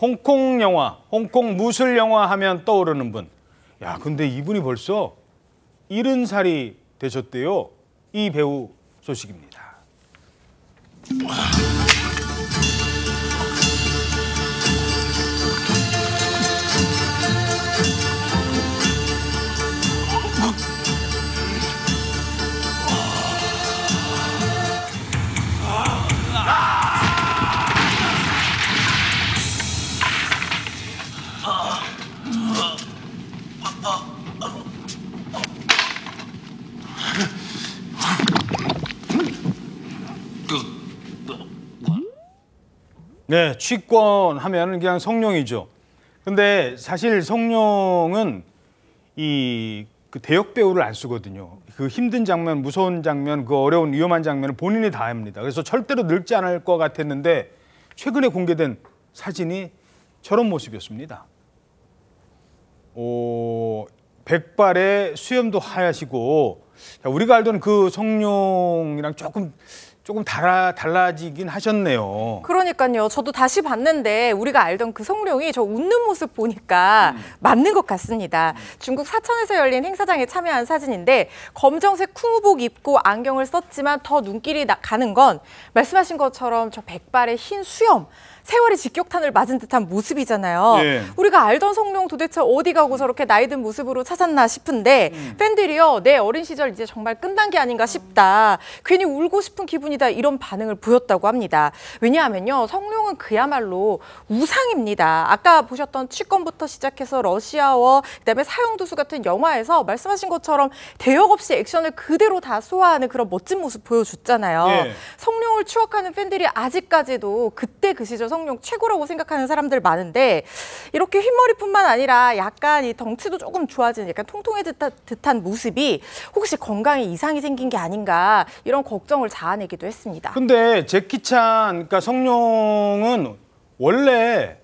홍콩 영화, 홍콩 무술 영화 하면 떠오르는 분. 야, 근데 이분이 벌써 70살이 되셨대요. 이 배우 소식입니다. 네, 취권 하면 그냥 성룡이죠. 근데 사실 성룡은 이 그 대역 배우를 안 쓰거든요. 그 힘든 장면, 무서운 장면, 그 어려운 위험한 장면을 본인이 다 합니다. 그래서 절대로 늙지 않을 것 같았는데 최근에 공개된 사진이 저런 모습이었습니다. 오, 백발에 수염도 하얗시고 우리가 알던 그 성룡이랑 조금 조금 달아, 달라지긴 하셨네요. 그러니까요. 저도 다시 봤는데 우리가 알던 그 성룡이 저 웃는 모습 보니까 음. 맞는 것 같습니다. 음. 중국 사천에서 열린 행사장에 참여한 사진인데 검정색 쿵우복 입고 안경을 썼지만 더 눈길이 나, 가는 건 말씀하신 것처럼 저 백발의 흰 수염 세월이 직격탄을 맞은 듯한 모습이잖아요. 예. 우리가 알던 성룡 도대체 어디 가고 저렇게 나이든 모습으로 찾았나 싶은데 음. 팬들이요 내 어린 시절 이제 정말 끝난 게 아닌가 싶다. 괜히 울고 싶은 기분이 아니다 이런 반응을 보였다고 합니다. 왜냐하면요. 성룡은 그야말로 우상입니다. 아까 보셨던 취권부터 시작해서 러시아워, 그다음에 사용두수 같은 영화에서 말씀하신 것처럼 대역 없이 액션을 그대로 다 소화하는 그런 멋진 모습 보여줬잖아요. 예. 성룡을 추억하는 팬들이 아직까지도 그때 그 시절 성룡 최고라고 생각하는 사람들 많은데 이렇게 흰머리뿐만 아니라 약간 이 덩치도 조금 좋아지는 약간 통통해듯한 모습이 혹시 건강에 이상이 생긴 게 아닌가 이런 걱정을 자아내기도 했습니다. 근데 제키찬 그러니까 성룡은 원래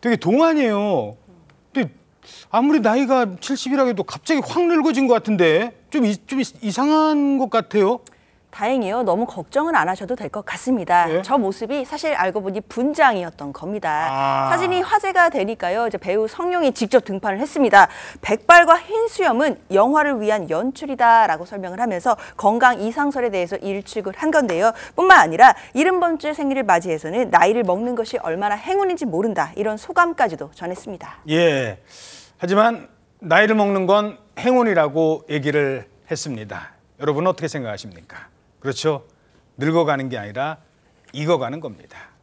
되게 동안이에요. 근데 아무리 나이가 70이라 해도 갑자기 확 늙어진 것 같은데 좀, 이, 좀 이상한 것 같아요. 다행이요. 너무 걱정은 안 하셔도 될 것 같습니다. 예? 저 모습이 사실 알고 보니 분장이었던 겁니다. 아... 사진이 화제가 되니까요. 이제 배우 성룡이 직접 등판을 했습니다. 백발과 흰 수염은 영화를 위한 연출이다라고 설명을 하면서 건강 이상설에 대해서 일축을 한 건데요. 뿐만 아니라 이른 번째 생일을 맞이해서는 나이를 먹는 것이 얼마나 행운인지 모른다 이런 소감까지도 전했습니다. 예. 하지만 나이를 먹는 건 행운이라고 얘기를 했습니다. 여러분 어떻게 생각하십니까? 그렇죠. 늙어가는 게 아니라 익어가는 겁니다.